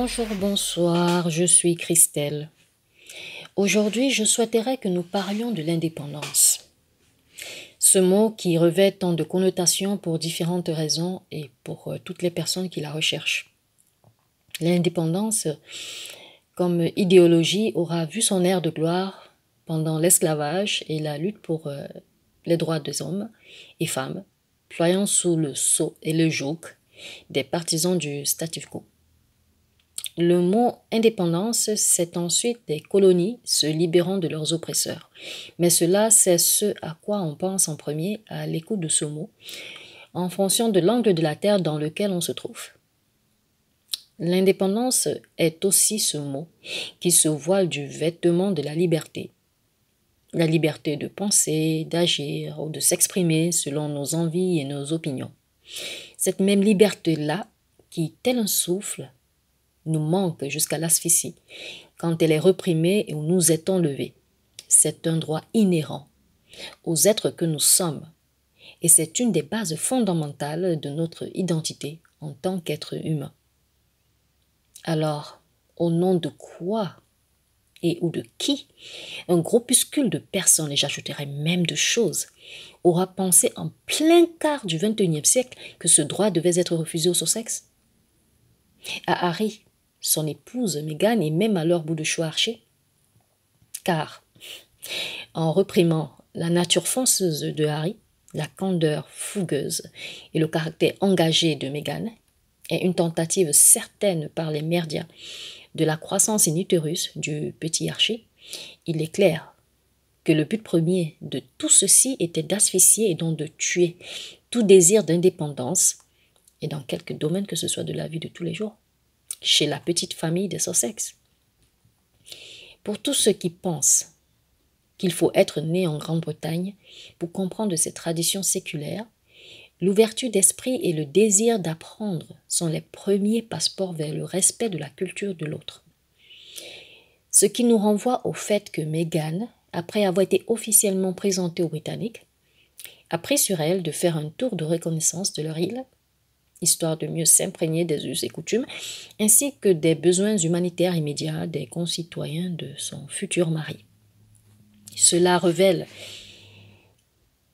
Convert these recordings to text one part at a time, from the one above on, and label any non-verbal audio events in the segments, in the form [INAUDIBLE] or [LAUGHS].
Bonjour, bonsoir, je suis Christelle. Aujourd'hui, je souhaiterais que nous parlions de l'indépendance. Ce mot qui revêt tant de connotations pour différentes raisons et pour euh, toutes les personnes qui la recherchent. L'indépendance, comme idéologie, aura vu son air de gloire pendant l'esclavage et la lutte pour euh, les droits des hommes et femmes, ployant sous le sceau et le joug des partisans du statu quo. Le mot indépendance c'est ensuite des colonies se libérant de leurs oppresseurs. Mais cela, c'est ce à quoi on pense en premier à l'écoute de ce mot, en fonction de l'angle de la Terre dans lequel on se trouve. L'indépendance est aussi ce mot qui se voile du vêtement de la liberté. La liberté de penser, d'agir ou de s'exprimer selon nos envies et nos opinions. Cette même liberté-là qui, tel un souffle, nous manque jusqu'à l'asphyxie, quand elle est reprimée et où nous est enlevée. C'est un droit inhérent aux êtres que nous sommes, et c'est une des bases fondamentales de notre identité en tant qu'être humain. Alors, au nom de quoi et ou de qui un groupuscule de personnes, et j'ajouterai même de choses, aura pensé en plein quart du XXIe siècle que ce droit devait être refusé au sexe À Harry, son épouse Mégane est même à leur bout de chou arché. Car, en reprimant la nature fonceuse de Harry, la candeur fougueuse et le caractère engagé de Megan, et une tentative certaine par les merdiens de la croissance in du petit archer, il est clair que le but premier de tout ceci était d'asphyxier et donc de tuer tout désir d'indépendance, et dans quelque domaine que ce soit de la vie de tous les jours chez la petite famille de Sussex. Pour tous ceux qui pensent qu'il faut être né en Grande-Bretagne pour comprendre ces traditions séculaires, l'ouverture d'esprit et le désir d'apprendre sont les premiers passeports vers le respect de la culture de l'autre. Ce qui nous renvoie au fait que Meghan, après avoir été officiellement présentée aux Britanniques, a pris sur elle de faire un tour de reconnaissance de leur île histoire de mieux s'imprégner des us et coutumes, ainsi que des besoins humanitaires immédiats des concitoyens de son futur mari. Cela révèle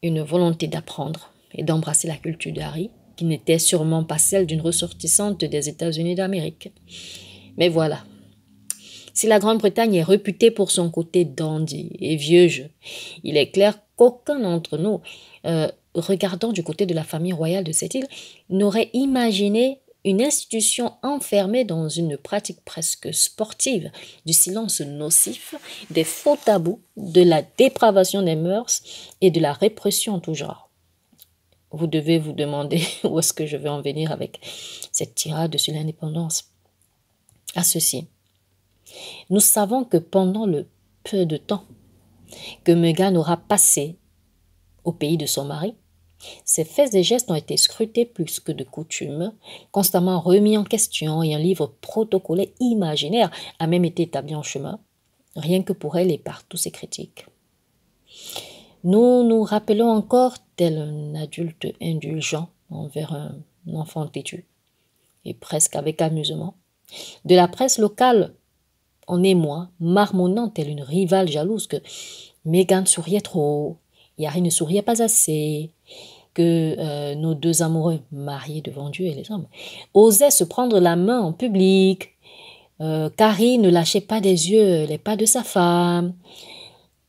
une volonté d'apprendre et d'embrasser la culture d'Harry, qui n'était sûrement pas celle d'une ressortissante des États-Unis d'Amérique. Mais voilà. Si la Grande-Bretagne est réputée pour son côté dandy et vieux jeu, il est clair qu'aucun d'entre nous euh, regardant du côté de la famille royale de cette île, n'aurait imaginé une institution enfermée dans une pratique presque sportive du silence nocif, des faux tabous, de la dépravation des mœurs et de la répression en tout genre. Vous devez vous demander [LAUGHS] où est-ce que je vais en venir avec cette tirade sur l'indépendance. À ceci, nous savons que pendant le peu de temps que Megan aura passé au pays de son mari, ses faits et gestes ont été scrutés plus que de coutume, constamment remis en question et un livre protocolé imaginaire a même été établi en chemin, rien que pour elle et par tous ses critiques. Nous nous rappelons encore tel un adulte indulgent envers un enfant têtu, et presque avec amusement, de la presse locale en émoi, marmonnant tel une rivale jalouse que Megan souriait trop, Yari ne souriait pas assez, que euh, nos deux amoureux, mariés devant Dieu et les hommes, osaient se prendre la main en public. Euh, Carrie ne lâchait pas des yeux les pas de sa femme.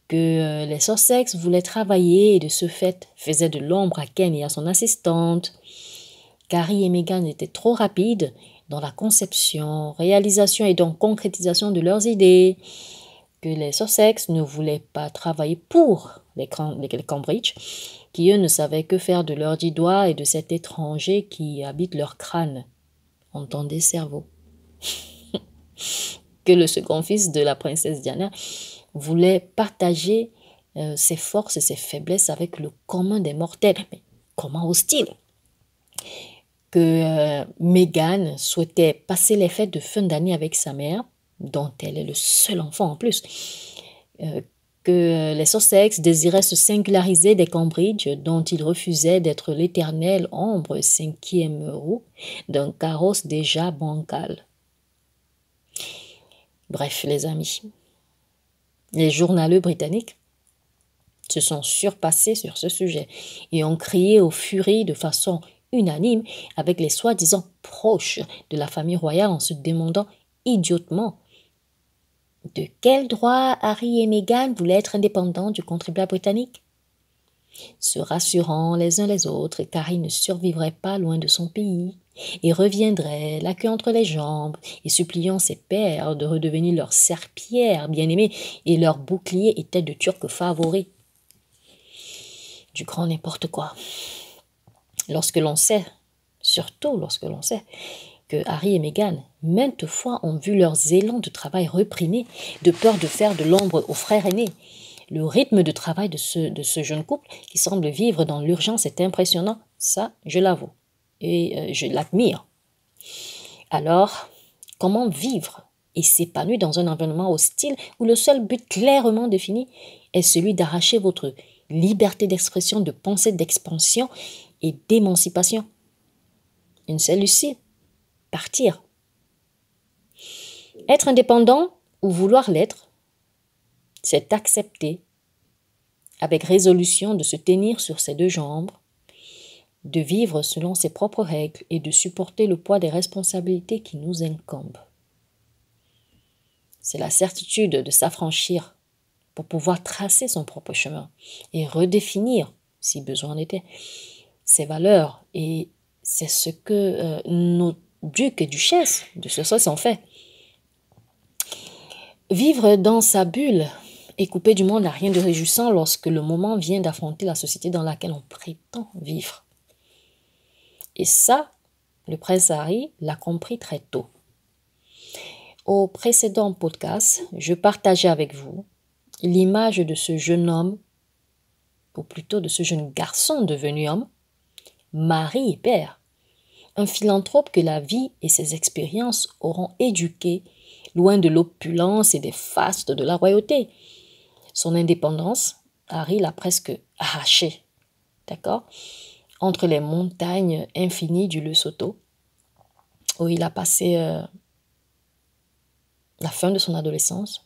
Que euh, les Sorsex voulaient travailler et de ce fait faisaient de l'ombre à Ken et à son assistante. Carrie et Megan étaient trop rapides dans la conception, réalisation et donc concrétisation de leurs idées. Que les Sorsex ne voulaient pas travailler pour les, Cambridge, qui eux ne savaient que faire de leurs dix doigts et de cet étranger qui habite leur crâne. Entendez cerveau. [LAUGHS] que le second fils de la princesse Diana voulait partager euh, ses forces et ses faiblesses avec le commun des mortels. Mais comment hostile que Megan euh, Meghan souhaitait passer les fêtes de fin d'année avec sa mère, dont elle est le seul enfant en plus, euh, que les Sussex désiraient se singulariser des Cambridge, dont ils refusaient d'être l'éternelle ombre cinquième roue d'un carrosse déjà bancal. Bref, les amis, les journaleux britanniques se sont surpassés sur ce sujet et ont crié aux furies de façon unanime avec les soi-disant proches de la famille royale en se demandant idiotement de quel droit Harry et Meghan voulaient être indépendants du contribuable britannique Se rassurant les uns les autres qu'Harry ne survivrait pas loin de son pays et reviendrait la queue entre les jambes et suppliant ses pères de redevenir leur serpillère bien-aimée et leur bouclier était de turc favoris. Du grand n'importe quoi. Lorsque l'on sait, surtout lorsque l'on sait que Harry et Meghan, maintes fois, ont vu leurs élans de travail reprimés de peur de faire de l'ombre aux frères aînés. Le rythme de travail de ce, de ce jeune couple qui semble vivre dans l'urgence est impressionnant, ça je l'avoue, et euh, je l'admire. Alors, comment vivre et s'épanouir dans un environnement hostile où le seul but clairement défini est celui d'arracher votre liberté d'expression, de pensée, d'expansion et d'émancipation Une seule lucide partir. Être indépendant ou vouloir l'être, c'est accepter, avec résolution de se tenir sur ses deux jambes, de vivre selon ses propres règles et de supporter le poids des responsabilités qui nous incombent. C'est la certitude de s'affranchir pour pouvoir tracer son propre chemin et redéfinir, si besoin était, ses valeurs. Et c'est ce que euh, nous duc et duchesse de ce sens en fait. Vivre dans sa bulle et couper du monde n'a rien de réjouissant lorsque le moment vient d'affronter la société dans laquelle on prétend vivre. Et ça, le prince Harry l'a compris très tôt. Au précédent podcast, je partageais avec vous l'image de ce jeune homme, ou plutôt de ce jeune garçon devenu homme, mari et père, un philanthrope que la vie et ses expériences auront éduqué loin de l'opulence et des fastes de la royauté. Son indépendance, Harry l'a presque arraché, d'accord Entre les montagnes infinies du Lesotho, où il a passé euh, la fin de son adolescence,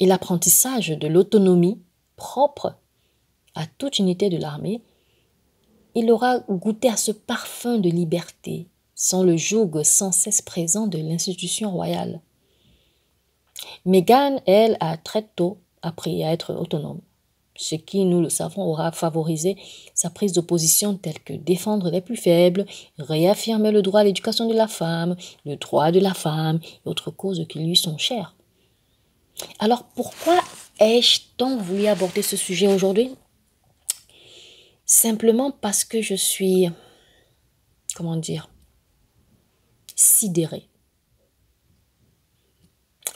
et l'apprentissage de l'autonomie propre à toute unité de l'armée il aura goûté à ce parfum de liberté, sans le joug sans cesse présent de l'institution royale. Meghan, elle, a très tôt appris à être autonome, ce qui, nous le savons, aura favorisé sa prise de position telle que défendre les plus faibles, réaffirmer le droit à l'éducation de la femme, le droit de la femme et autres causes qui lui sont chères. Alors pourquoi ai-je tant voulu aborder ce sujet aujourd'hui Simplement parce que je suis, comment dire, sidérée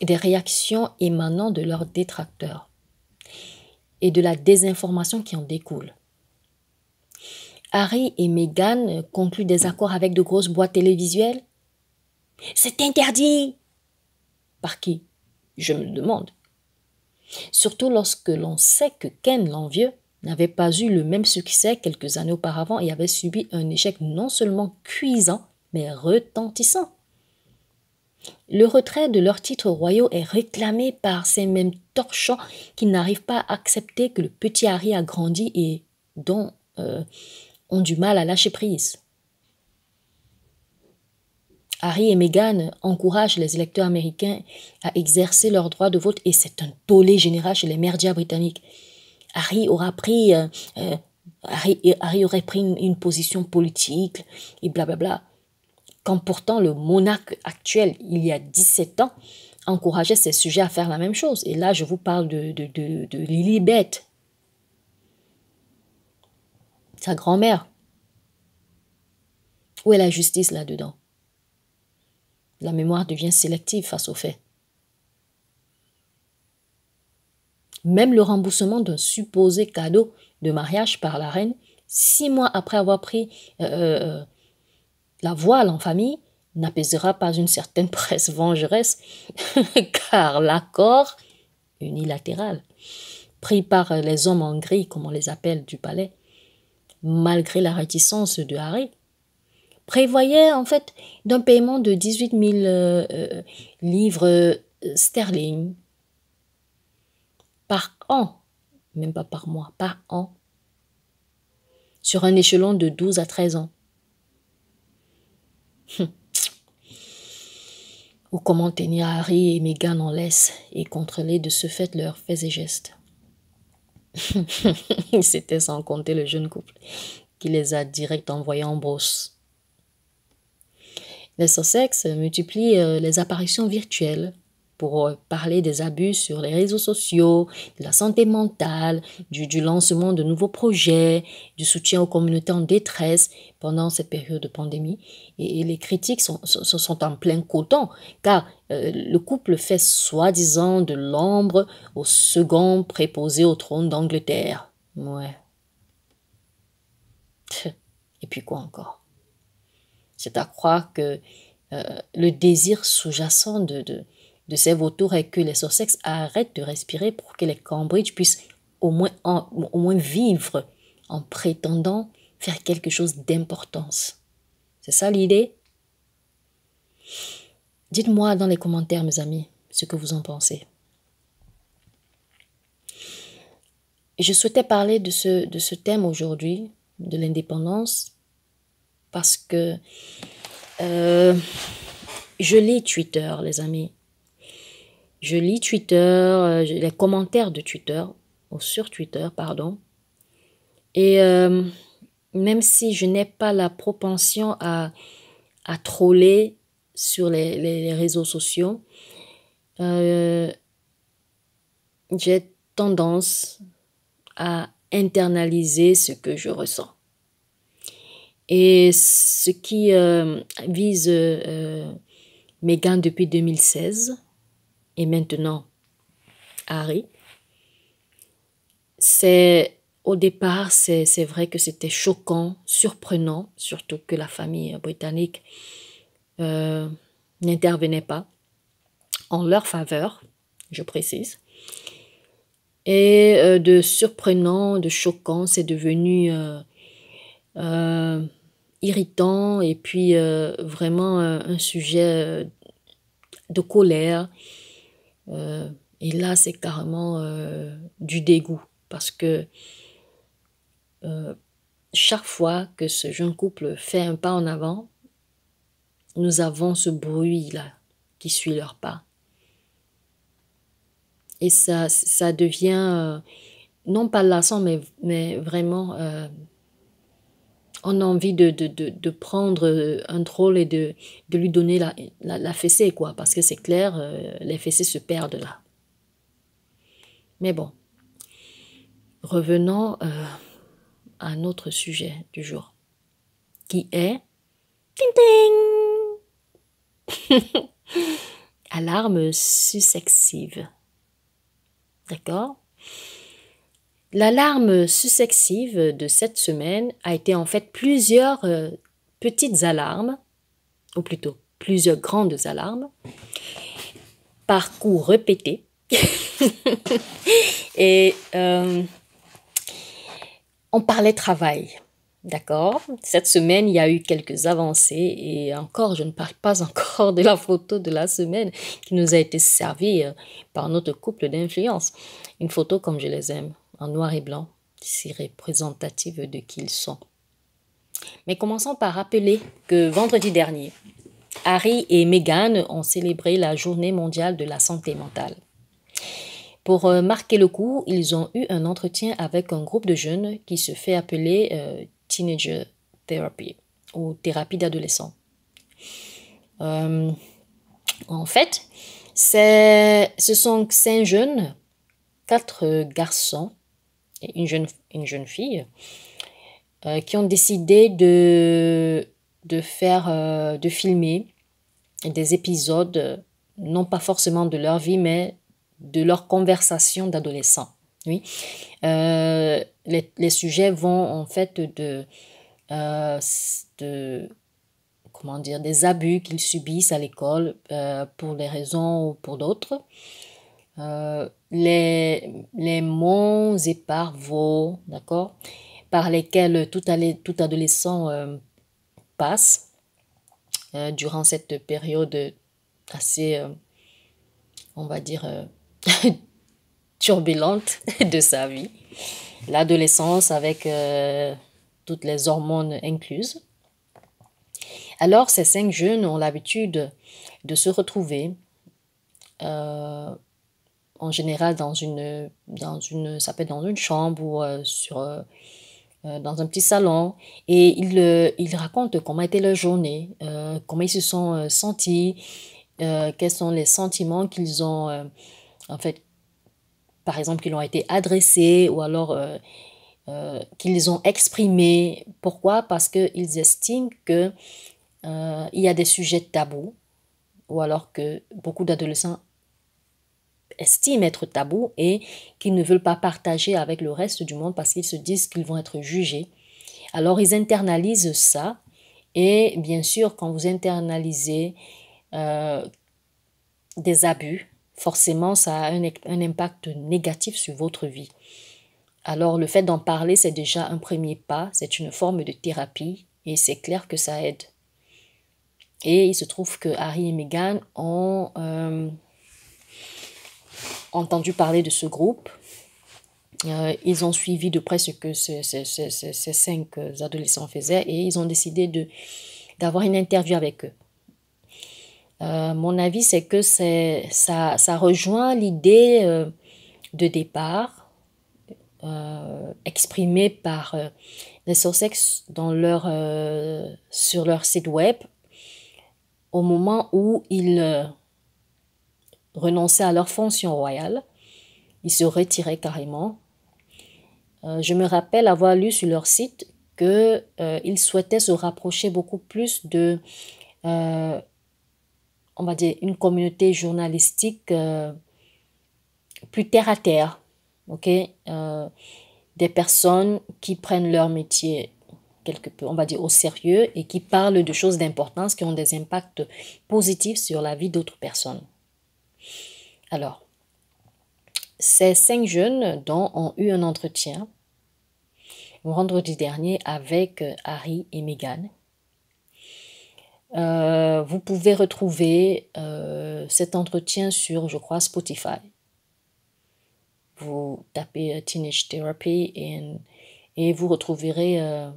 des réactions émanant de leurs détracteurs et de la désinformation qui en découle. Harry et Meghan concluent des accords avec de grosses boîtes télévisuelles C'est interdit Par qui Je me le demande. Surtout lorsque l'on sait que Ken l'envieux n'avaient pas eu le même succès quelques années auparavant et avaient subi un échec non seulement cuisant, mais retentissant. Le retrait de leurs titres royaux est réclamé par ces mêmes torchons qui n'arrivent pas à accepter que le petit Harry a grandi et dont euh, ont du mal à lâcher prise. Harry et Meghan encouragent les électeurs américains à exercer leur droit de vote et c'est un tollé général chez les médias britanniques. Harry aura pris, euh, euh, euh, Harry, aurait pris une, position politique et blablabla. Bla bla. Quand pourtant le monarque actuel, il y a 17 ans, encourageait ses sujets à faire la même chose. Et là, je vous parle de, de, de, de sa grand-mère. Où est la justice là-dedans La mémoire devient sélective face aux faits. Même le remboursement d'un supposé cadeau de mariage par la reine, six mois après avoir pris euh, euh, euh, la voile en famille, n'apaisera pas une certaine [LAUGHS] presse vengeresse, [LAUGHS] car l'accord unilatéral pris par les hommes en gris, comme on les appelle, du palais, malgré la réticence de Harry, prévoyait en fait d'un paiement de 18 000 livres sterling, même pas par mois, par an, sur un échelon de 12 à 13 ans. Hum. Ou comment tenir Harry et Meghan en laisse et contrôler de ce fait leurs faits et gestes. C'était [LAUGHS] sans compter le jeune couple qui les a direct envoyés en brosse. Les Sussex multiplient euh, les apparitions virtuelles pour euh, parler des abus sur les réseaux sociaux, de la santé mentale, du, lancement de nouveaux projets, du soutien aux communautés en détresse pendant cette période de pandémie. Et, les critiques sont, sont, en plein coton, car euh, le couple fait soi-disant de l'ombre au second préposé au trône d'Angleterre. Ouais. [LAUGHS] Et puis quoi encore C'est à croire que euh, le désir sous-jacent de, de de ces vautours et que les Sussex arrêtent de respirer pour que les Cambridge puissent au moins, au moins vivre en prétendant faire quelque chose d'importance. C'est ça l'idée Dites-moi dans les commentaires, mes amis, ce que vous en pensez. Je souhaitais parler de ce, de ce thème aujourd'hui, de l'indépendance, parce que euh, je lis Twitter, les amis. Je lis Twitter, euh, les commentaires de Twitter, ou oh, sur Twitter, pardon. Et euh, même si je n'ai pas la propension à, troller sur les, réseaux sociaux, euh, j'ai tendance à internaliser ce que je ressens. Et ce qui vise mes gains depuis 2016, et maintenant Harry, c'est au départ, c'est vrai que c'était choquant, surprenant, surtout que la famille britannique euh, n'intervenait pas en leur faveur, je précise. Et euh, de surprenant, de choquant, c'est devenu euh, irritant et puis vraiment un sujet de colère, euh, et là, c'est carrément euh, du dégoût parce que euh, chaque fois que ce jeune couple fait un pas en avant, nous avons ce bruit-là qui suit leur pas. Et ça, ça devient non pas lassant, mais, mais vraiment on a envie de, de, prendre euh, un troll et de, lui donner la, la, fessée, quoi. Parce que c'est clair, euh, les fessées se perdent là. Mais bon, revenons euh, à un autre sujet du jour, qui est... Ting ting [LAUGHS] Alarme successive D'accord L'alarme successive de cette semaine a été en fait plusieurs euh, petites alarmes, ou plutôt plusieurs grandes alarmes, par coups répétés. [LAUGHS] Et euh, on parlait travail. D'accord. Cette semaine, il y a eu quelques avancées et encore, je ne parle pas encore de la photo de la semaine qui nous a été servie euh, par notre couple d'influence. Une photo comme je les aime en noir et blanc, si représentative de qui ils sont. Mais commençons par rappeler que vendredi dernier, Harry et Meghan ont célébré la journée mondiale de la santé mentale. Pour euh, marquer le coup, ils ont eu un entretien avec un groupe de jeunes qui se fait appeler euh, Teenager Therapy ou thérapie d'adolescents. Euh, en fait, ce sont cinq jeunes, quatre garçons une jeune, fille, euh, qui ont décidé de, faire, euh, de filmer des épisodes, non pas forcément de leur vie, mais de leur conversation d'adolescent. Euh, les, sujets vont en fait de, comment dire, des abus qu'ils subissent à l'école pour des raisons ou pour d'autres. Euh, les, les et parvaux, d'accord, par lesquels tout, tout adolescent euh, passe euh, durant cette période assez, on va dire, [LAUGHS] turbulente de sa vie. L'adolescence avec toutes les hormones incluses. Alors, ces cinq jeunes ont l'habitude de se retrouver en général dans une, dans une, ça peut être dans une chambre ou euh, sur, euh, euh, dans un petit salon. Et ils, ils racontent comment était leur journée, comment ils se sont sentis, quels sont les sentiments qu'ils ont, en fait, par exemple, qu'ils ont été adressés ou alors qu'ils ont exprimé. Pourquoi Parce qu'ils estiment que il y a des sujets tabous ou alors que beaucoup d'adolescents estiment être tabou et qu'ils ne veulent pas partager avec le reste du monde parce qu'ils se disent qu'ils vont être jugés. Alors ils internalisent ça et bien sûr quand vous internalisez euh, des abus, forcément ça a un, impact négatif sur votre vie. Alors le fait d'en parler, c'est déjà un premier pas, c'est une forme de thérapie et c'est clair que ça aide. Et il se trouve que Harry et Meghan ont euh, entendu parler de ce groupe. Euh, ils ont suivi de près ce que ces, ces, ces, ces, cinq adolescents faisaient et ils ont décidé de, d'avoir une interview avec eux. Euh, mon avis, c'est que c'est, ça, ça rejoint l'idée euh, de départ exprimée par les Sussex dans leur, sur leur site web au moment où ils Renoncer à leur fonction royale. Ils se retiraient carrément. Euh, je me rappelle avoir lu sur leur site qu'ils euh, souhaitaient se rapprocher beaucoup plus de, euh, on va dire, une communauté journalistique euh, plus terre à terre. ok des personnes qui prennent leur métier quelque peu, on va dire, au sérieux et qui parlent de choses d'importance qui ont des impacts positifs sur la vie d'autres personnes. Alors, ces cinq jeunes dont ont eu un entretien vendredi dernier avec euh, Harry et Meghan. Euh, vous pouvez retrouver euh, cet entretien sur, je crois, Spotify. Vous tapez Teenage Therapy et vous retrouverez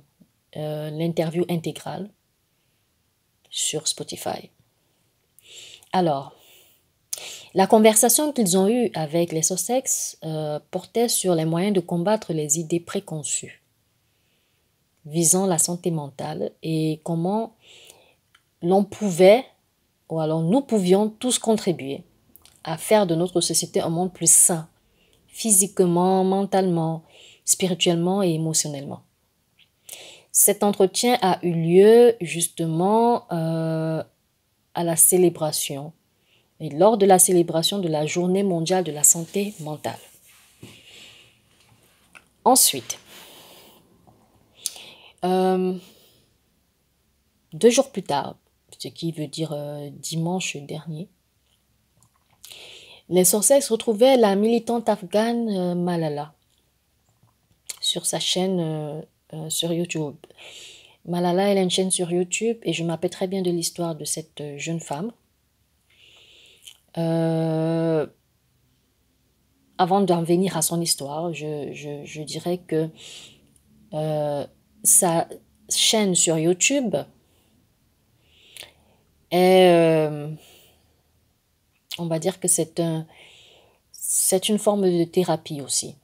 l'interview intégrale sur Spotify. Alors, la conversation qu'ils ont eue avec les Sussex euh, portait sur les moyens de combattre les idées préconçues visant la santé mentale et comment l'on pouvait, ou alors nous pouvions tous contribuer à faire de notre société un monde plus sain, physiquement, mentalement, spirituellement et émotionnellement. Cet entretien a eu lieu justement euh, à la célébration et lors de la célébration de la Journée mondiale de la santé mentale. Ensuite, euh, deux jours plus tard, ce qui veut dire euh, dimanche dernier, les se retrouvaient la militante afghane euh, Malala sur sa chaîne sur YouTube. Malala, elle a une chaîne sur YouTube et je m'appelle très bien de l'histoire de cette jeune femme euh, avant d'en venir à son histoire, je, dirais que euh, sa chaîne sur YouTube est, euh, on va dire que c'est un, c'est une forme de thérapie aussi,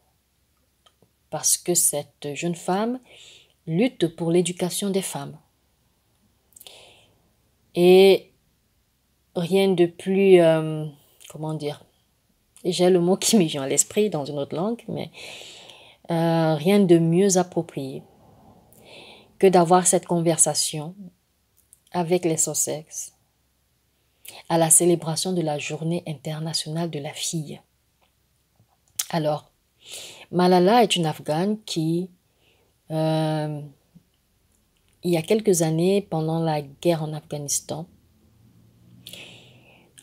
parce que cette jeune femme lutte pour l'éducation des femmes et rien de plus, euh, comment dire, j'ai le mot qui me vient à l'esprit dans une autre langue, mais euh, rien de mieux approprié que d'avoir cette conversation avec les sosex à la célébration de la journée internationale de la fille. Alors, Malala est une Afghane qui, euh, il y a quelques années, pendant la guerre en Afghanistan,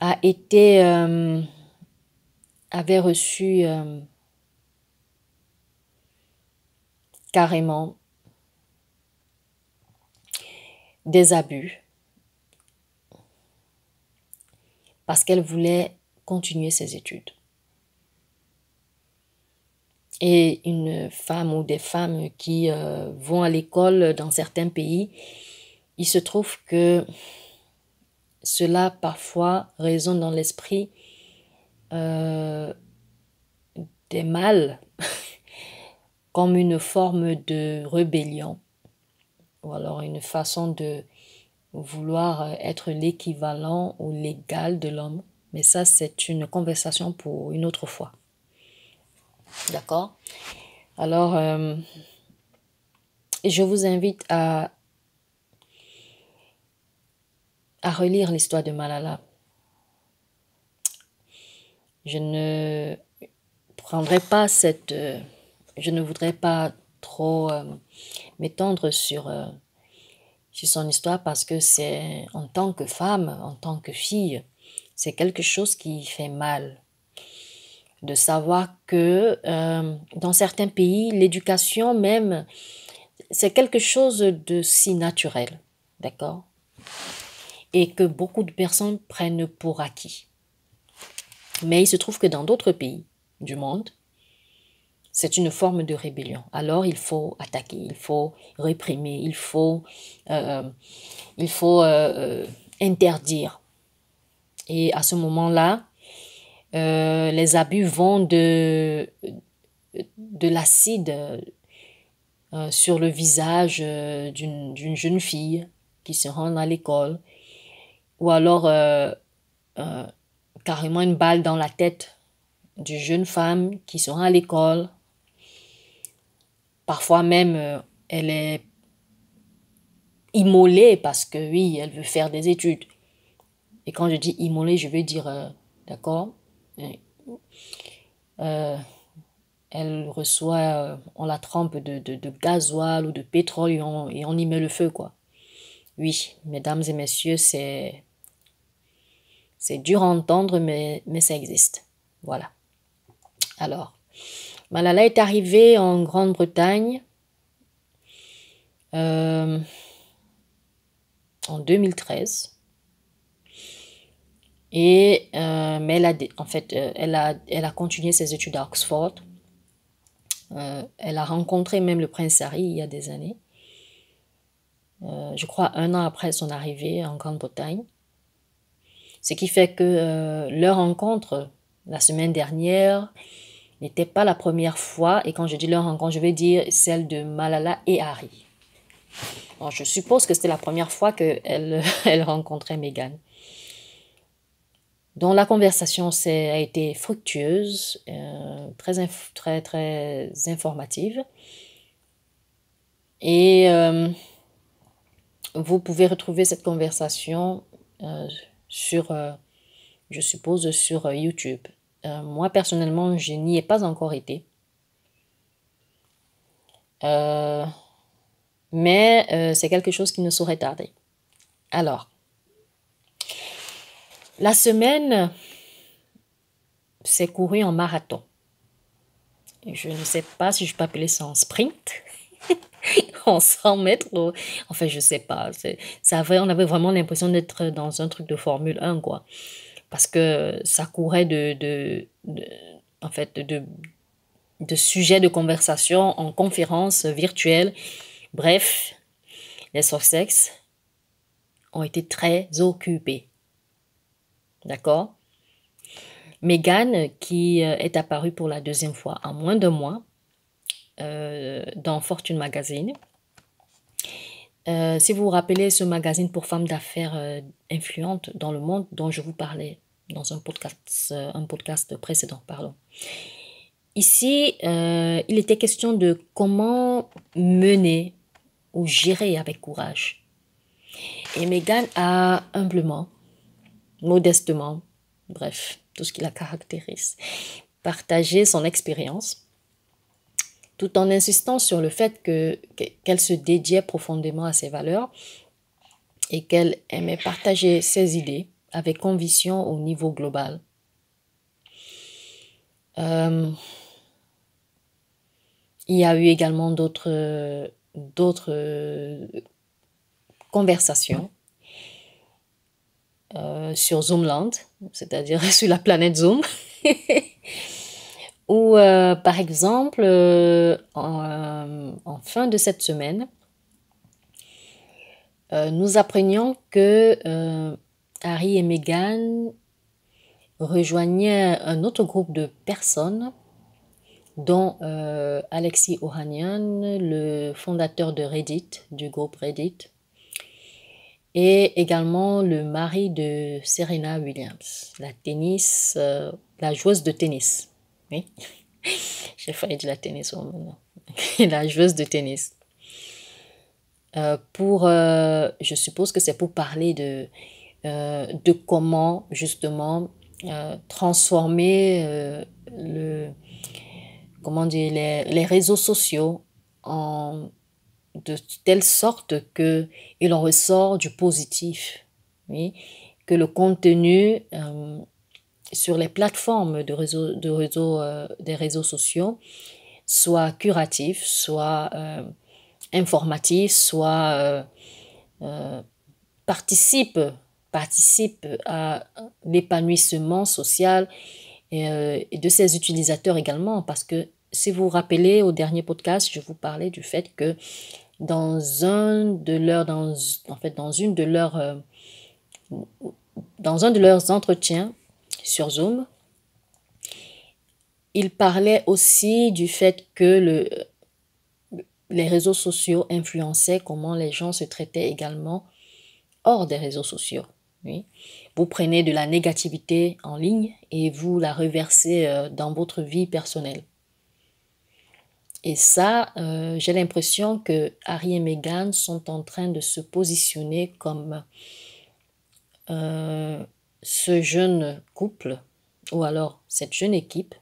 a été euh, avait reçu euh, carrément des abus parce qu'elle voulait continuer ses études. Et une femme ou des femmes qui euh, vont à l'école dans certains pays, il se trouve que cela parfois raisonne dans l'esprit euh, des mâles [LAUGHS] comme une forme de rébellion ou alors une façon de vouloir être l'équivalent ou l'égal de l'homme. Mais ça, c'est une conversation pour une autre fois. D'accord Alors, euh, je vous invite à à relire l'histoire de Malala. Je ne prendrai pas cette... Euh, je ne voudrais pas trop euh, m'étendre sur, euh, sur son histoire parce que c'est en tant que femme, en tant que fille, c'est quelque chose qui fait mal. De savoir que dans certains pays, l'éducation même, c'est quelque chose de si naturel. D'accord et que beaucoup de personnes prennent pour acquis. Mais il se trouve que dans d'autres pays du monde, c'est une forme de rébellion. Alors il faut attaquer, il faut réprimer, il faut, euh, euh, il faut euh, interdire. Et à ce moment-là, les abus vont de, de l'acide sur le visage d'une jeune fille qui se rend à l'école, ou alors euh, euh, carrément une balle dans la tête d'une jeune femme qui sera à l'école. Parfois même, euh, elle est immolée parce que oui, elle veut faire des études. Et quand je dis immolée, je veux dire, d'accord, elle reçoit, on la trempe de, de, gasoil ou de pétrole et on y met le feu, quoi. Oui, mesdames et messieurs, c'est c'est dur à entendre, mais, mais ça existe. Voilà. Alors, Malala est arrivée en Grande-Bretagne euh, en 2013. Et, euh, mais elle a, en fait, euh, elle a, elle a continué ses études à Oxford. elle a rencontré même le prince Harry il y a des années. je crois un an après son arrivée en Grande-Bretagne. Ce qui fait que euh, leur rencontre la semaine dernière n'était pas la première fois. Et quand je dis leur rencontre, je veux dire celle de Malala et Harry. je suppose que c'était la première fois que elle [LAUGHS] rencontrait Meghan. Donc la conversation a été fructueuse, euh, très, très, très informative. Et euh, vous pouvez retrouver cette conversation sur, euh, je suppose, sur euh, YouTube. Euh, moi, personnellement, je n'y ai pas encore été. mais c'est quelque chose qui ne saurait tarder. Alors, la semaine s'est courue en marathon. Je ne sais pas si je peux appeler ça un sprint. [LAUGHS] [LAUGHS] on 100 mètres. en fait je sais pas. Ça vrai on avait vraiment l'impression d'être dans un truc de Formule 1, quoi. Parce que ça courait de, en fait, de, de sujets de conversation en conférence virtuelle. Bref, les sex ont été très occupés. D'accord Megan, qui euh, est apparue pour la deuxième fois en moins de mois, euh, dans Fortune Magazine. Euh, si vous vous rappelez ce magazine pour femmes d'affaires euh, influentes dans le monde dont je vous parlais dans un podcast, un podcast précédent. Pardon. Ici, il était question de comment mener ou gérer avec courage. Et Megan a humblement, modestement, bref, tout ce qui la caractérise, partagé son expérience tout en insistant sur le fait qu'elle se dédiait profondément à ses valeurs et qu'elle aimait partager ses idées avec conviction au niveau global. Euh, il y a eu également d'autres conversations sur euh, sur Zoomland, c'est-à-dire [LAUGHS] sur la planète Zoom. [LAUGHS] Ou euh, par exemple, euh, euh, en, fin de cette semaine, nous apprenions que Harry et Meghan rejoignaient un autre groupe de personnes dont Alexis Ohanian, le fondateur de Reddit, du groupe Reddit, et également le mari de Serena Williams, la, tennis, la joueuse de tennis. Oui. [LAUGHS] J'ai failli dire la tennis au moment. [LAUGHS] la joueuse de tennis. Euh, pour, euh, je suppose que c'est pour parler de, euh, de comment justement transformer le, comment dire, les, réseaux sociaux en, de telle sorte que il en ressort du positif, oui? que le contenu sur les plateformes de réseau, de euh, des réseaux sociaux soit curatif, soit euh, informatif, soit participe, euh, participe à l'épanouissement social et, de ses utilisateurs également. Parce que si vous vous rappelez au dernier podcast, je vous parlais du fait que dans un de dans, en fait, dans une de dans un de leurs entretiens, sur Zoom. Il parlait aussi du fait que le, les réseaux sociaux influençaient comment les gens se traitaient également hors des réseaux sociaux. Oui. Vous prenez de la négativité en ligne et vous la reversez euh, dans votre vie personnelle. Et ça, euh, j'ai l'impression que Harry et Meghan sont en train de se positionner comme euh, ce jeune couple, ou alors cette jeune équipe,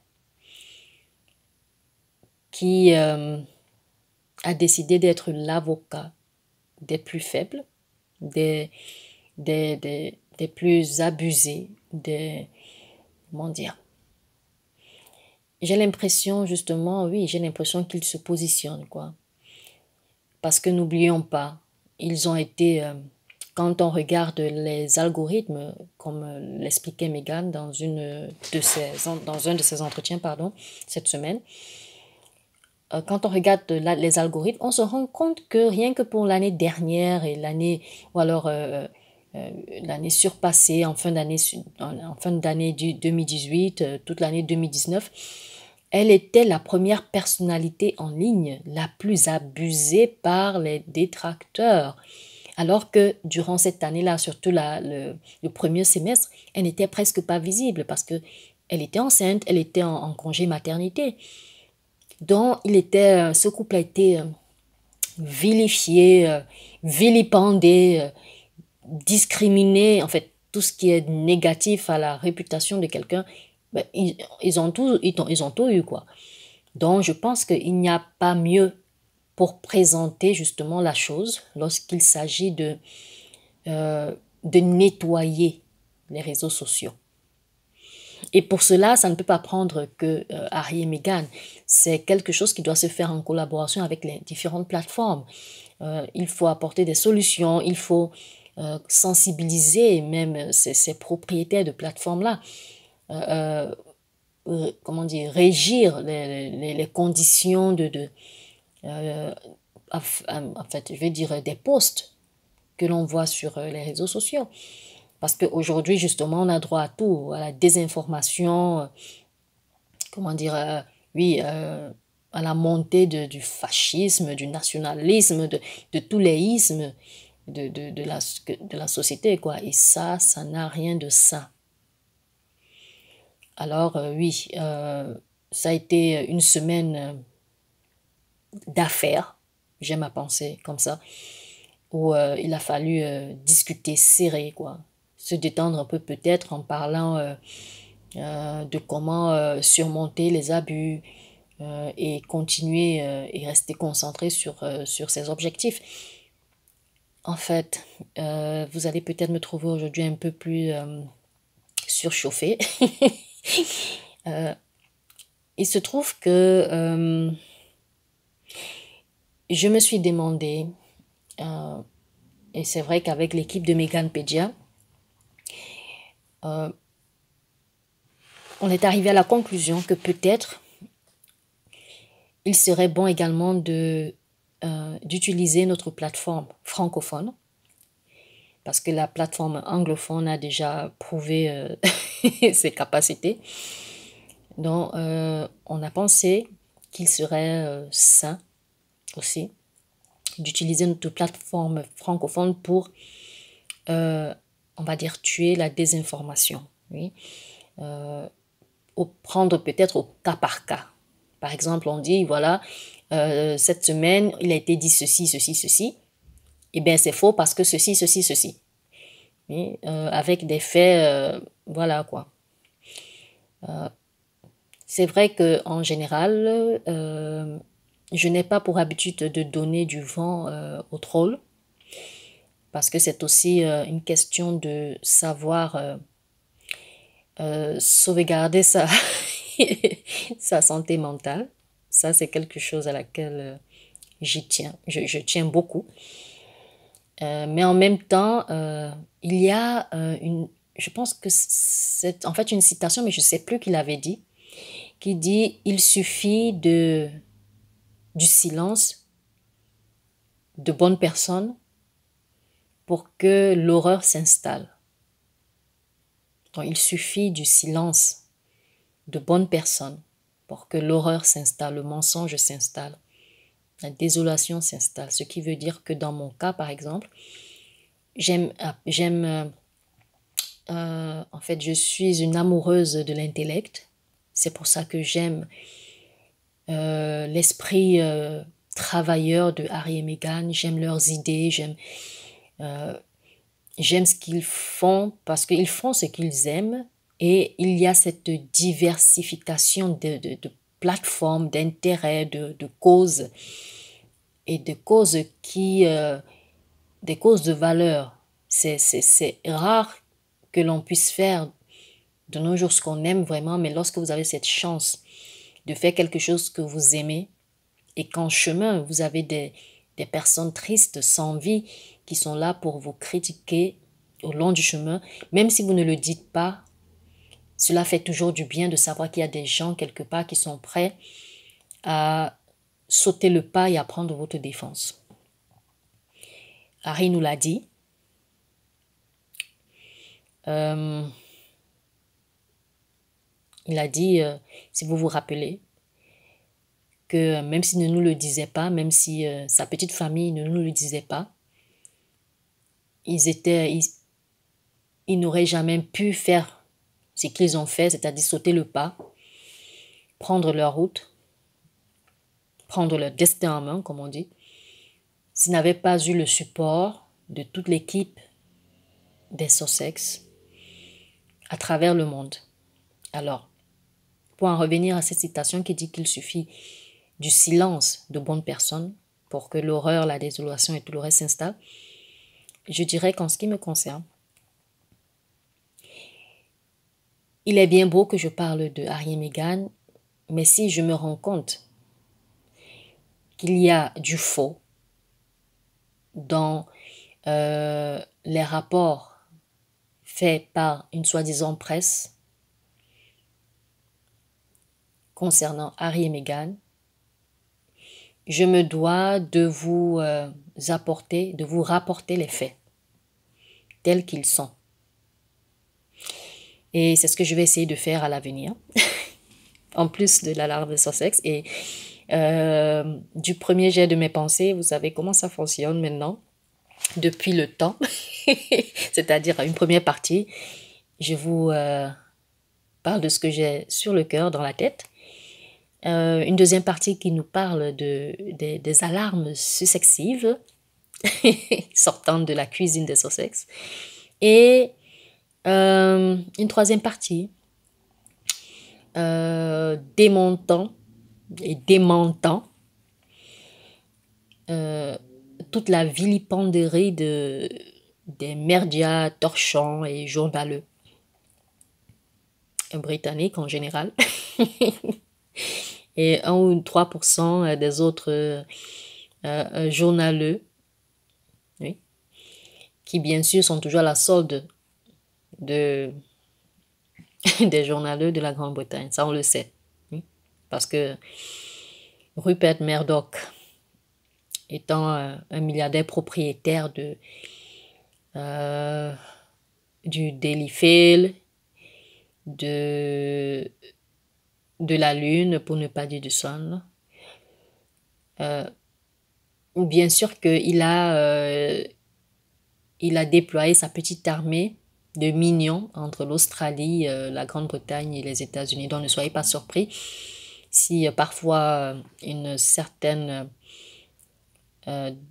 qui euh, a décidé d'être l'avocat des plus faibles, des, des, plus abusés, des... Comment dire J'ai l'impression, justement, oui, j'ai l'impression qu'ils se positionnent, quoi. Parce que n'oublions pas, ils ont été... Euh, quand on regarde les algorithmes, comme euh, l'expliquait Megan dans, une de ses, dans un de ses entretiens pardon, cette semaine, euh, quand on regarde les algorithmes, on se rend compte que rien que pour l'année dernière et l'année, ou alors euh, l'année surpassée, en fin d'année, en, fin d'année 2018, toute l'année 2019, elle était la première personnalité en ligne la plus abusée par les détracteurs. Alors que durant cette année-là, surtout le, premier semestre, elle n'était presque pas visible parce que elle était enceinte, elle était en, congé maternité. Donc, il était, euh, ce couple a été euh, vilifié, euh, vilipendé, discriminé, en fait, tout ce qui est négatif à la réputation de quelqu'un, ben, ils, ont tout, ils ont tout eu, quoi. Donc, je pense qu'il n'y a pas mieux pour présenter justement la chose lorsqu'il s'agit de, euh, de nettoyer les réseaux sociaux. Et pour cela, ça ne peut pas prendre que euh, Harry et Meghan. C'est quelque chose qui doit se faire en collaboration avec les différentes plateformes. Euh, il faut apporter des solutions, il faut sensibiliser même ces, propriétaires de plateformes-là. comment dire, régir les, les, conditions de, euh, en fait, je vais dire euh, des posts que l'on voit sur euh, les réseaux sociaux. Parce qu'aujourd'hui, justement, on a droit à tout, à la désinformation, comment dire, oui, à la montée de, du fascisme, du nationalisme, de, de tous les ismes de, de, la, de la société, quoi. Et ça, ça n'a rien de ça. Alors, oui, ça a été une semaine d'affaires, j'aime à penser comme ça, où euh, il a fallu euh, discuter serré, quoi. Se détendre un peu peut-être en parlant euh, de comment surmonter les abus et continuer et rester concentré sur, sur ses objectifs. En fait, vous allez peut-être me trouver aujourd'hui un peu plus surchauffé. [LAUGHS] il se trouve que je me suis demandé, euh, et c'est vrai qu'avec l'équipe de Meganpedia, euh, on est arrivé à la conclusion que peut-être il serait bon également de, euh, d'utiliser notre plateforme francophone, parce que la plateforme anglophone a déjà prouvé euh, [LAUGHS] ses capacités. Donc, on a pensé qu'il serait sain aussi d'utiliser notre plateforme francophone pour, euh, on va dire, tuer la désinformation. Oui? Euh, prendre peut-être au cas par cas. Par exemple, on dit, voilà, euh, cette semaine, il a été dit ceci, ceci, ceci. Eh bien, c'est faux parce que ceci, ceci, ceci. Euh, avec des faits, voilà quoi. c'est vrai qu'en général, je n'ai pas pour habitude de donner du vent euh, au troll, parce que c'est aussi euh, une question de savoir euh, sauvegarder [LAUGHS] sa, santé mentale. Ça, c'est quelque chose à laquelle j'y tiens, je, je, tiens beaucoup. mais en même temps, il y a une, je pense que c'est en fait une citation, mais je ne sais plus qui l'avait dit, qui dit Il suffit de du silence, de bonnes personnes, pour que l'horreur s'installe. Donc il suffit du silence, de bonnes personnes, pour que l'horreur s'installe, le mensonge s'installe, la désolation s'installe. Ce qui veut dire que dans mon cas, par exemple, j'aime, j'aime, euh, en fait, je suis une amoureuse de l'intellect. C'est pour ça que j'aime euh, l'esprit euh, travailleur de Harry et Meghan. J'aime leurs idées, euh, j'aime ce qu'ils font parce qu'ils font ce qu'ils aiment et il y a cette diversification de, plateformes, d'intérêts, de, de, causes et de causes qui des causes de valeur. C'est rare que l'on puisse faire de nos jours ce qu'on aime vraiment, mais lorsque vous avez cette chance de faire quelque chose que vous aimez et qu'en chemin, vous avez des, des personnes tristes, sans vie, qui sont là pour vous critiquer au long du chemin, même si vous ne le dites pas, cela fait toujours du bien de savoir qu'il y a des gens quelque part qui sont prêts à sauter le pas et à prendre votre défense. Harry nous l'a dit. Euh, il a dit, euh, si vous vous rappelez, que même s'il ne nous le disait pas, même si euh, sa petite famille ne nous le disait pas, ils étaient, n'auraient jamais pu faire ce qu'ils ont fait, c'est-à-dire sauter le pas, prendre leur route, prendre leur destin en main, comme on dit, s'ils n'avaient pas eu le support de toute l'équipe des Sussex à travers le monde. Alors, pour en revenir à cette citation qui dit qu'il suffit du silence de bonnes personnes pour que l'horreur, la désolation et tout le reste s'installent, je dirais qu'en ce qui me concerne, il est bien beau que je parle de Harry Meghan, mais si je me rends compte qu'il y a du faux dans euh, les rapports faits par une soi-disant presse, concernant Harry et Meghan, je me dois de vous euh, apporter, de vous rapporter les faits tels qu'ils sont. Et c'est ce que je vais essayer de faire à l'avenir, [LAUGHS] en plus de larve de sexe Et euh, du premier jet de mes pensées, vous savez comment ça fonctionne maintenant, depuis le temps, [LAUGHS] c'est-à-dire une première partie, je vous euh, parle de ce que j'ai sur le cœur, dans la tête. Euh, une deuxième partie qui nous parle de, des alarmes successives [LAUGHS] sortant de la cuisine des Sussex. Et euh, une troisième partie euh, démontant et démentant toute la vilipenderie de, des merdias torchants et journaleux britanniques en général. [LAUGHS] et 1 ou 3% euh, des autres euh, euh, euh, journaleux, oui, qui bien sûr sont toujours à la solde de, [LAUGHS] des journaleux de la Grande-Bretagne, ça on le sait. parce que Rupert Murdoch, étant un milliardaire propriétaire de, du Daily Fail, de de la lune, pour ne pas dire du sol. Euh, bien sûr qu'il a, euh, a déployé sa petite armée de mignons entre l'Australie, euh, la Grande-Bretagne et les États-Unis. Donc ne soyez pas surpris si euh, parfois une certaine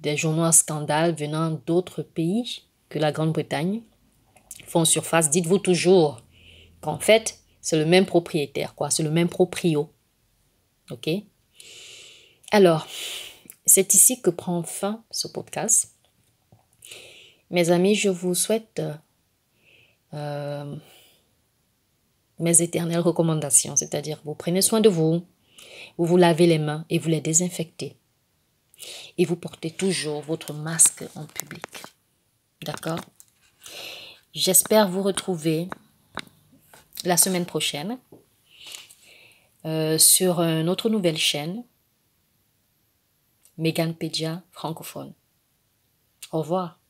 des journaux à scandale venant d'autres pays que la Grande-Bretagne font surface. Dites-vous toujours qu'en fait, c'est le même propriétaire, quoi. C'est le même proprio. OK Alors, c'est ici que prend fin ce podcast. Mes amis, je vous souhaite euh, euh, mes éternelles recommandations, c'est-à-dire vous prenez soin de vous, vous vous lavez les mains et vous les désinfectez. Et vous portez toujours votre masque en public. D'accord J'espère vous retrouver la semaine prochaine euh, sur notre nouvelle chaîne, Meganpedia francophone. Au revoir.